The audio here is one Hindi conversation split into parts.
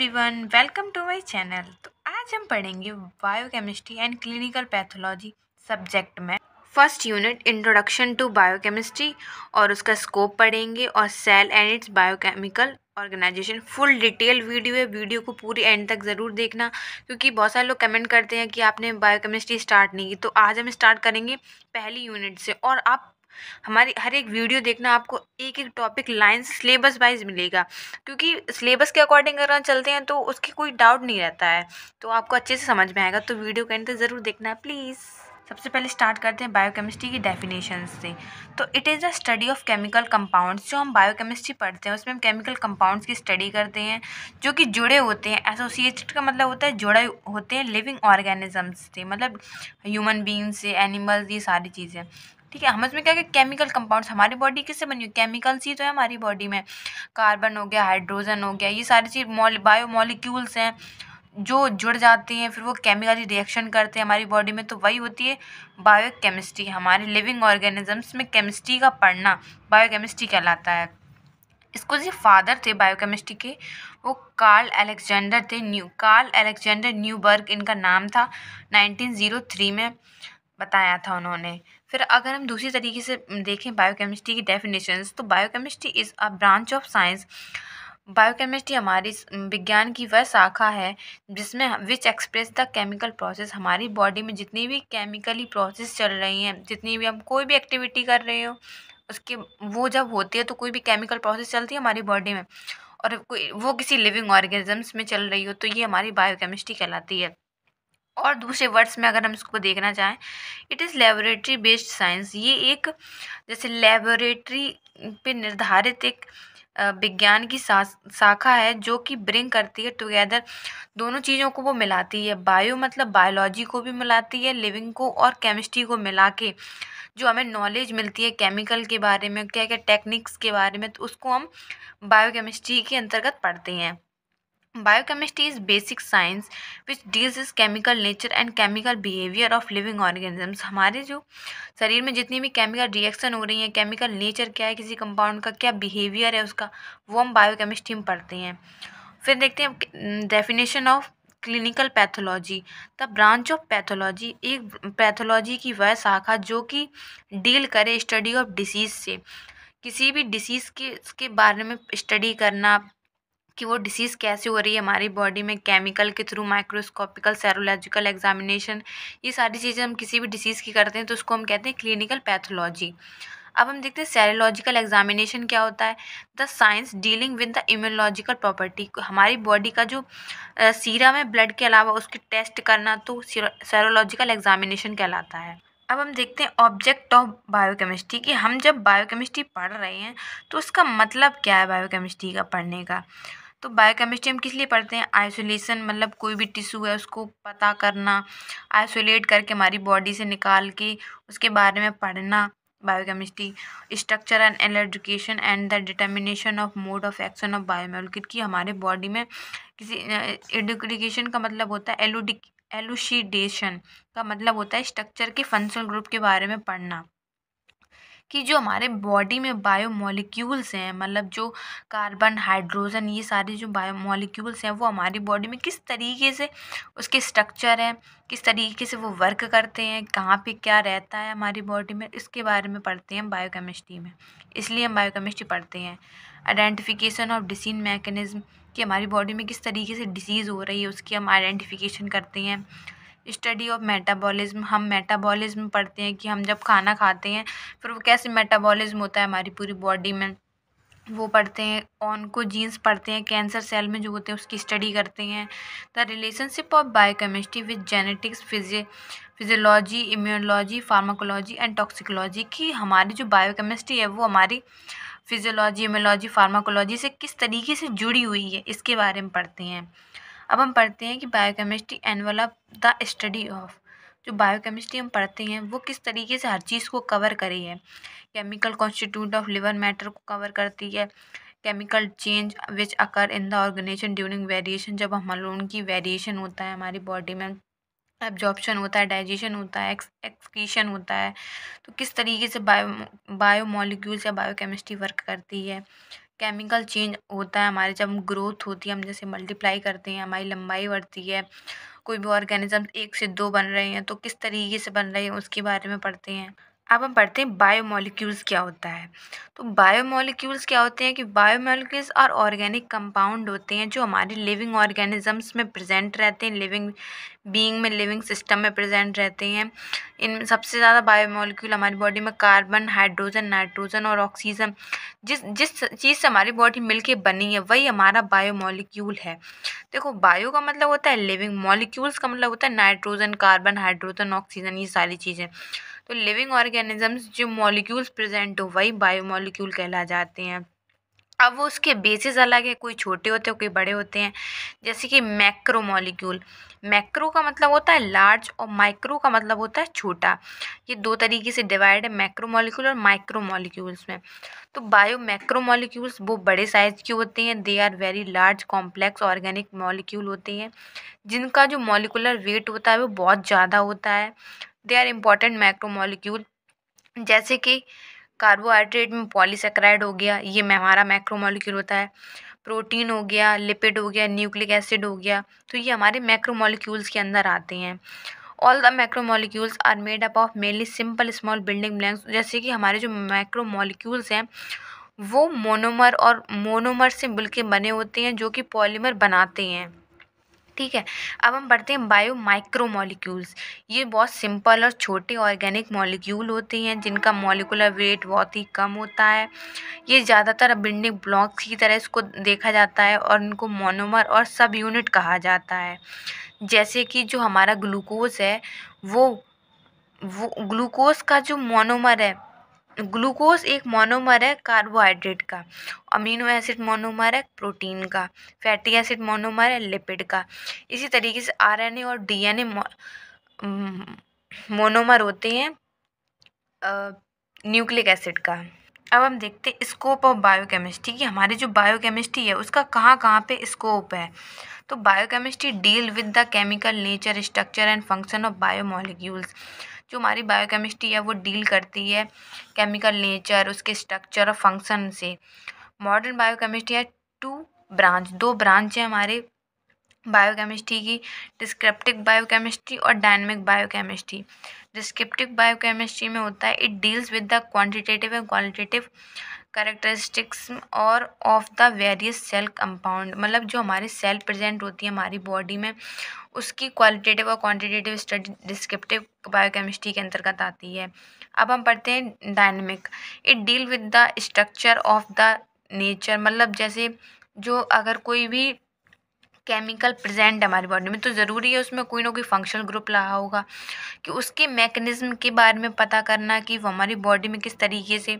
everyone welcome to my channel तो आज हम पढ़ेंगे biochemistry and clinical pathology subject में first unit introduction to biochemistry और उसका स्कोप पढ़ेंगे और cell and its biochemical organisation full detail video है वीडियो को पूरी एंड तक ज़रूर देखना क्योंकि बहुत सारे लोग कमेंट करते हैं कि आपने बायोकेमिस्ट्री स्टार्ट नहीं की तो आज हम स्टार्ट करेंगे पहली यूनिट से और आप हमारी हर एक वीडियो देखना आपको एक एक टॉपिक लाइन सिलेबस वाइज मिलेगा क्योंकि सिलेबस के अकॉर्डिंग अगर हम चलते हैं तो उसकी कोई डाउट नहीं रहता है तो आपको अच्छे से समझ में आएगा तो वीडियो के अंदर ज़रूर देखना है प्लीज़ सबसे पहले स्टार्ट करते हैं बायोकेमिस्ट्री की डेफिनेशन से तो it is a study of chemical compounds जो हम बायोकेमिस्ट्री पढ़ते हैं उसमें हम केमिकल कंपाउंड्स की स्टडी करते हैं जो कि जुड़े होते हैं एसोसिएटेड का मतलब होता है जुड़े होते हैं लिविंग ऑर्गेनिजम्स से मतलब ह्यूमन बींग्स से एनिमल्स ये सारी चीज़ें ठीक है हम इसमें क्या केमिकल कंपाउंड्स हमारी बॉडी किससे बनी हुई केमिकल्स ही तो है हमारी बॉडी में कार्बन हो गया हाइड्रोजन हो गया ये सारी चीज़ बायो मॉलिक्यूल्स हैं जो जुड़ जाते हैं फिर वो केमिकली रिएक्शन करते हैं हमारी बॉडी में तो वही होती है बायो केमिस्ट्री हमारे लिविंग ऑर्गेनिजम्स में केमिस्ट्री का पढ़ना बायो केमिस्ट्री कहलाता है इसको जो फादर थे बायोकेमिस्ट्री के वो कार्ल अलेक्जेंडर थे न्यू कार्ल अलेक्जेंडर न्यूबर्ग इनका नाम था 1903 में बताया था उन्होंने फिर अगर हम दूसरी तरीके से देखें बायोकेमिस्ट्री की डेफिनेशंस तो biochemistry is a branch of science biochemistry हमारी विज्ञान की वह शाखा है जिसमें which express the chemical process हमारी बॉडी में जितनी भी केमिकली प्रोसेस चल रही हैं जितनी भी हम कोई भी एक्टिविटी कर रहे हो उसके वो जब होती है तो कोई भी केमिकल प्रोसेस चलती है हमारी बॉडी में और कोई वो किसी लिविंग ऑर्गेनिजम्स में चल रही हो तो ये हमारी बायोकेमिस्ट्री कहलाती है और दूसरे वर्ड्स में अगर हम इसको देखना चाहें it is laboratory based science ये एक जैसे लेबोरेटरी पे निर्धारित एक विज्ञान की शाखा है जो कि ब्रिंग करती है टुगेदर दोनों चीज़ों को वो मिलाती है बायो मतलब बायोलॉजी को भी मिलाती है लिविंग को और केमिस्ट्री को मिला के जो हमें नॉलेज मिलती है केमिकल के बारे में क्या क्या टेक्निक्स के बारे में तो उसको हम बायोकेमिस्ट्री के अंतर्गत पढ़ते हैं biochemistry is basic science which deals is chemical nature and chemical behaviour of living organisms हमारे जो शरीर में जितनी भी केमिकल रिएक्शन हो रही हैं केमिकल नेचर क्या है किसी कंपाउंड का क्या बिहेवियर है उसका वो हम बायोकेमिस्ट्री में पढ़ते हैं फिर देखते हैं definition of clinical pathology the branch of pathology एक पैथोलॉजी की वह शाखा जो कि डील करे स्टडी ऑफ डिसीज़ से किसी भी डिसीज़ के उसके बारे में स्टडी करना कि वो डिसीज़ कैसे हो रही है हमारी बॉडी में केमिकल के थ्रू माइक्रोस्कोपिकल सेरोलॉजिकल एग्जामिनेशन ये सारी चीज़ें हम किसी भी डिसीज़ की करते हैं तो उसको हम कहते हैं क्लिनिकल पैथोलॉजी अब हम देखते हैं सेरोलॉजिकल एग्जामिनेशन क्या होता है the science dealing with the immunological property हमारी बॉडी का जो सीरम है ब्लड के अलावा उसके टेस्ट करना तो सेरोलॉजिकल एग्जामिनेशन कहलाता है अब हम देखते हैं ऑब्जेक्ट ऑफ बायोकेमिस्ट्री कि हम जब बायोकेमिस्ट्री पढ़ रहे हैं तो उसका मतलब क्या है बायोकेमिस्ट्री का पढ़ने का तो बायोकेमिस्ट्री हम किस लिए पढ़ते हैं आइसोलेशन मतलब कोई भी टिश्यू है उसको पता करना आइसोलेट करके हमारी बॉडी से निकाल के उसके बारे में पढ़ना biochemistry structure and elucidation and the determination of mode of action of biomolecule की हमारे बॉडी में किसी एडुकेशन का मतलब होता है एलुडिक एलुशीडेशन का मतलब होता है स्ट्रक्चर के फंक्शनल ग्रुप के बारे में पढ़ना कि जो हमारे बॉडी में बायो मॉलिक्यूल्स हैं मतलब जो कार्बन हाइड्रोजन ये सारे जो बायो मॉलिक्यूल्स हैं वो हमारी बॉडी में किस तरीके से उसके स्ट्रक्चर हैं किस तरीके से वो वर्क करते हैं कहाँ पे क्या रहता है हमारी बॉडी में इसके बारे में पढ़ते हैं बायोकेमिस्ट्री में इसलिए हम बायोकेमिस्ट्री पढ़ते हैं आइडेंटिफिकेशन ऑफ डिसीन मैकेनिज़्म कि हमारी बॉडी में किस तरीके से डिसीज़ हो रही है उसकी हम आइडेंटिफिकेशन करते हैं स्टडी ऑफ मेटाबॉलिज्म हम मेटाबॉलिज्म पढ़ते हैं कि हम जब खाना खाते हैं फिर वो कैसे मेटाबॉलिज्म होता है हमारी पूरी बॉडी में वो पढ़ते हैं को जीन्स पढ़ते हैं कैंसर सेल में जो होते हैं उसकी स्टडी करते हैं the relationship of biochemistry with genetics physio physiology immunology pharmacology and toxicology की हमारी जो बायोकेमिस्ट्री है वो हमारी फिजियोलॉजी इम्यूनोलॉजी फार्माकोलॉजी से किस तरीके से जुड़ी हुई है इसके बारे में पढ़ते हैं अब हम पढ़ते हैं कि biochemistry envelop the study of जो बायोकेमिस्ट्री हम पढ़ते हैं वो किस तरीके से हर चीज़ को कवर करी है chemical constitute of liver matter को कवर करती है chemical change which occur in the organisation during variation जब हम लोगों की वेरिएशन होता है हमारी बॉडी में एब्जॉर्प्शन होता है डाइजेशन होता है एक्सक्रीशन होता है तो किस तरीके से बायो बायो मॉलिक्यूल्स या बायोकेमिस्ट्री वर्क करती है केमिकल चेंज होता है हमारे जब ग्रोथ होती है हम जैसे मल्टीप्लाई करते हैं हमारी लंबाई बढ़ती है कोई भी ऑर्गेनिज़म एक से दो बन रहे हैं तो किस तरीके से बन रहे हैं उसके बारे में पढ़ते हैं अब हम पढ़ते हैं बायोमोलिक्यूल्स क्या होता है तो बायोमोलिक्यूल्स क्या होते हैं कि बायोमोलिक्यूल्स और ऑर्गेनिक कंपाउंड होते हैं जो हमारे लिविंग ऑर्गेनिजम्स में प्रेजेंट रहते हैं लिविंग बीइंग में लिविंग सिस्टम में प्रेजेंट रहते हैं इन सबसे ज़्यादा बायोमोलिक्यूल हमारी बॉडी में कार्बन हाइड्रोजन नाइट्रोजन और ऑक्सीजन जिस जिस चीज़ से हमारी बॉडी मिल बनी है वही हमारा बायोमोलिक्यूल है देखो बायो का मतलब होता है लिविंग मॉलिक्यूल्स का मतलब होता है नाइट्रोजन कार्बन हाइड्रोजन ऑक्सीजन ये सारी चीज़ें तो लिविंग ऑर्गेनिजम्स जो मॉलिक्यूल्स प्रेजेंट हो वही बायोमोलिक्यूल कहला जाते हैं अब वो उसके बेसिस अलग है कोई छोटे होते हैं कोई बड़े होते हैं जैसे कि मैक्रो मॉलिक्यूल मैक्रो का मतलब होता है लार्ज और माइक्रो का मतलब होता है छोटा ये दो तरीके से डिवाइड है मैक्रो मॉलिक्यूल और माइक्रो मॉलिक्यूल्स में तो बायो मैक्रो मॉलिक्यूल्स वो बड़े साइज़ के होते हैं they are very large complex organic molecule होते हैं जिनका जो मॉलिकुलर वेट होता है वो बहुत ज़्यादा होता है दे आर इम्पॉर्टेंट मैक्रोमोलिक्यूल जैसे कि कार्बोहाइड्रेट में पॉलीसेक्राइड हो गया ये हमारा मैक्रोमोलिक्यूल होता है प्रोटीन हो गया लिपिड हो गया न्यूक्लिक एसिड हो गया तो ये हमारे मैक्रोमोलिक्यूल्स के अंदर आते हैं all the macromolecules are made up of mainly simple small building blocks जैसे कि हमारे जो मैक्रोमोलिक्यूल्स हैं वो मोनोमर और मोनोमर से मिलके बने होते हैं जो कि पॉलीमर बनाते हैं ठीक है अब हम बढ़ते हैं बायो माइक्रो मॉलिक्यूल्स ये बहुत सिंपल और छोटे ऑर्गेनिक मॉलिक्यूल होते हैं जिनका मॉलिकुलर वेट बहुत ही कम होता है ये ज़्यादातर बिल्डिंग ब्लॉक्स की तरह इसको देखा जाता है और इनको मोनोमर और सब यूनिट कहा जाता है जैसे कि जो हमारा ग्लूकोज है वो वो ग्लूकोज का जो मोनोमर है ग्लूकोज एक मोनोमर है कार्बोहाइड्रेट का अमीनो एसिड मोनोमर है प्रोटीन का फैटी एसिड मोनोमर है लिपिड का इसी तरीके से आरएनए और डीएनए मोनोमर होते हैं न्यूक्लिक एसिड का अब हम देखते हैं स्कोप ऑफ बायोकेमिस्ट्री कि हमारी जो बायोकेमिस्ट्री है उसका कहाँ कहाँ पे स्कोप है तो biochemistry deal with the chemical nature structure and function of biomolecules जो हमारी बायोकेमिस्ट्री है वो डील करती है केमिकल नेचर उसके स्ट्रक्चर और फंक्शन से मॉडर्न बायोकेमिस्ट्री है टू ब्रांच दो ब्रांच है हमारे बायोकेमिस्ट्री की डिस्क्रिप्टिव बायोकेमिस्ट्री और डायनेमिक बायोकेमिस्ट्री डिस्क्रिप्टिव बायोकेमिस्ट्री में होता है it deals with the quantitative and qualitative characteristics और of the various cell compound मतलब जो हमारे सेल प्रेजेंट होती है हमारी बॉडी में उसकी क्वालिटेटिव और क्वांटिटेटिव स्टडी डिस्क्रिप्टिव बायोकेमिस्ट्री के अंतर्गत आती है अब हम पढ़ते हैं dynamic it deal with the structure of the nature मतलब जैसे जो अगर कोई भी केमिकल प्रेजेंट हमारी बॉडी में तो ज़रूरी है उसमें कोई ना कोई फंक्शनल ग्रुप रहा होगा कि उसके मैकेनिज़्म के बारे में पता करना कि वो हमारी बॉडी में किस तरीके से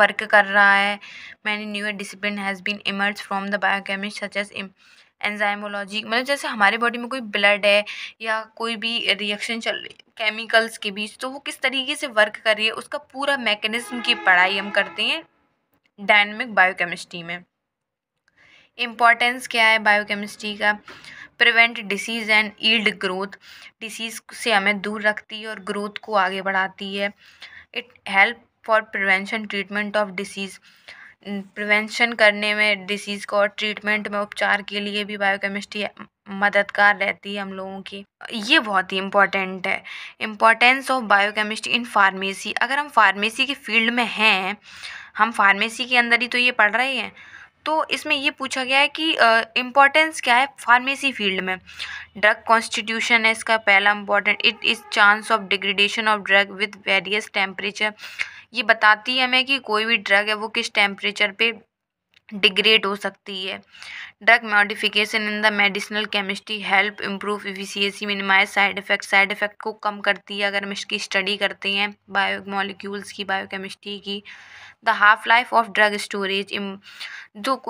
वर्क कर रहा है many new discipline has been emerge from the biochemist such as enzymology मतलब जैसे हमारे बॉडी में कोई ब्लड है या कोई भी रिएक्शन चल रही केमिकल्स के बीच तो वो किस तरीके से वर्क कर रही है उसका पूरा मैकेनिज़्म की पढ़ाई हम करते हैं डायनमिक बायोकेमिस्ट्री में इम्पॉर्टेंस क्या है बायोकेमिस्ट्री का prevent disease and yield growth disease से हमें दूर रखती है और ग्रोथ को आगे बढ़ाती है it help for prevention treatment of disease prevention करने में डिसीज़ को और ट्रीटमेंट में उपचार के लिए भी बायोकेमिस्ट्री मददगार रहती है हम लोगों की ये बहुत ही इम्पॉर्टेंट है importance of biochemistry in pharmacy अगर हम फार्मेसी के फील्ड में हैं हम फार्मेसी के अंदर ही तो ये पढ़ रहे हैं तो इसमें ये पूछा गया है कि इम्पोर्टेंस क्या है फार्मेसी फील्ड में ड्रग कॉन्स्टिट्यूशन है इसका पहला important it is chance of degradation of drug with various temperature ये बताती है हमें कि कोई भी ड्रग है वो किस टेम्परेचर पे डिग्रेड हो सकती है drug modification in the medicinal chemistry help improve efficacy minimise side effect side effect को कम करती है अगर हम इसकी स्टडी करते हैं बायो मॉलिक्यूल्स की बायो केमिस्ट्री की the half life of drug storage जो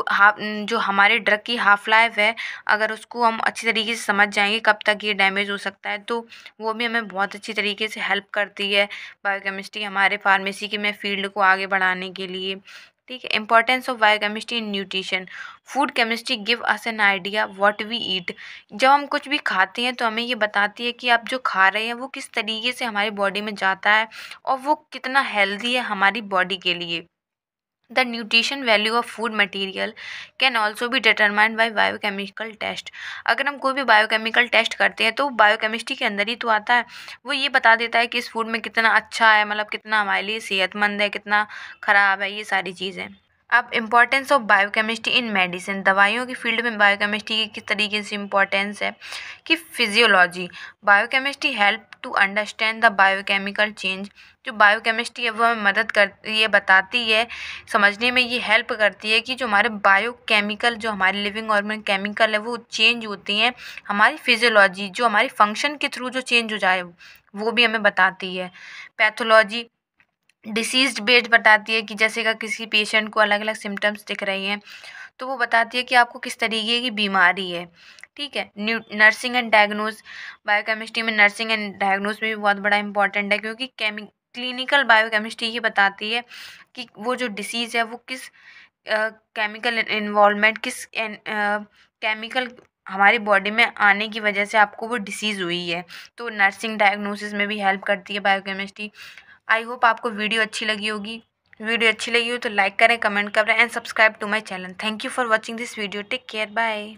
जो हमारे ड्रग की हाफ़ लाइफ है अगर उसको हम अच्छी तरीके से समझ जाएंगे कब तक ये डैमेज हो सकता है तो वो भी हमें बहुत अच्छी तरीके से हेल्प करती है बायो केमिस्ट्री हमारे फार्मेसी के में फील्ड को आगे बढ़ाने के लिए ठीक है importance of biochemistry in nutrition food chemistry give us an idea what we eat जब हम कुछ भी खाते हैं तो हमें ये बताती है कि आप जो खा रहे हैं वो किस तरीके से हमारी बॉडी में जाता है और वो कितना हेल्दी है हमारी बॉडी के लिए the nutrition value of food material can also भी determined by बायोकेमिकल टेस्ट अगर हम कोई भी बायोकेमिकल टेस्ट करते हैं तो केमिस्ट्री के अंदर ही तो आता है वो ये बता देता है कि इस फूड में कितना अच्छा है मतलब कितना हमारे लिए सेहतमंद है कितना ख़राब है ये सारी चीज़ें अब importance of biochemistry in medicine दवाइयों की फील्ड में बायोकेमिस्ट्री की किस तरीके से इम्पॉर्टेंस है कि physiology biochemistry help to understand the biochemical change जो बायोकेमिस्ट्री है वो हमें मदद करती है बताती है समझने में ये हेल्प करती है कि जो हमारे बायोकेमिकल जो हमारे लिविंग और केमिकल है वो चेंज होती हैं हमारी फिजियोलॉजी जो हमारी फंक्शन के थ्रू जो चेंज हो जाए वो भी हमें बताती है पैथोलॉजी डिसीज बेड बताती है कि जैसे का किसी पेशेंट को अलग अलग सिम्टम्स दिख रही हैं तो वो बताती है कि आपको किस तरीके की बीमारी है ठीक है new nursing and diagnose biochemistry में नर्सिंग एंड डायग्नोज में भी बहुत बड़ा इंपॉर्टेंट है क्योंकि केमिक क्लिनिकल बायोकेमिस्ट्री ही बताती है कि वो जो डिसीज़ है वो किस केमिकल इन्वॉलमेंट किस केमिकल हमारी बॉडी में आने की वजह से आपको वो डिसीज़ हुई है तो नर्सिंग डायग्नोसिस में भी हेल्प करती है बायोकेमिस्ट्री आई होप आपको वीडियो अच्छी लगी होगी वीडियो अच्छी लगी हो तो लाइक करें कमेंट करें and subscribe to my channel thank you for watching this video take care bye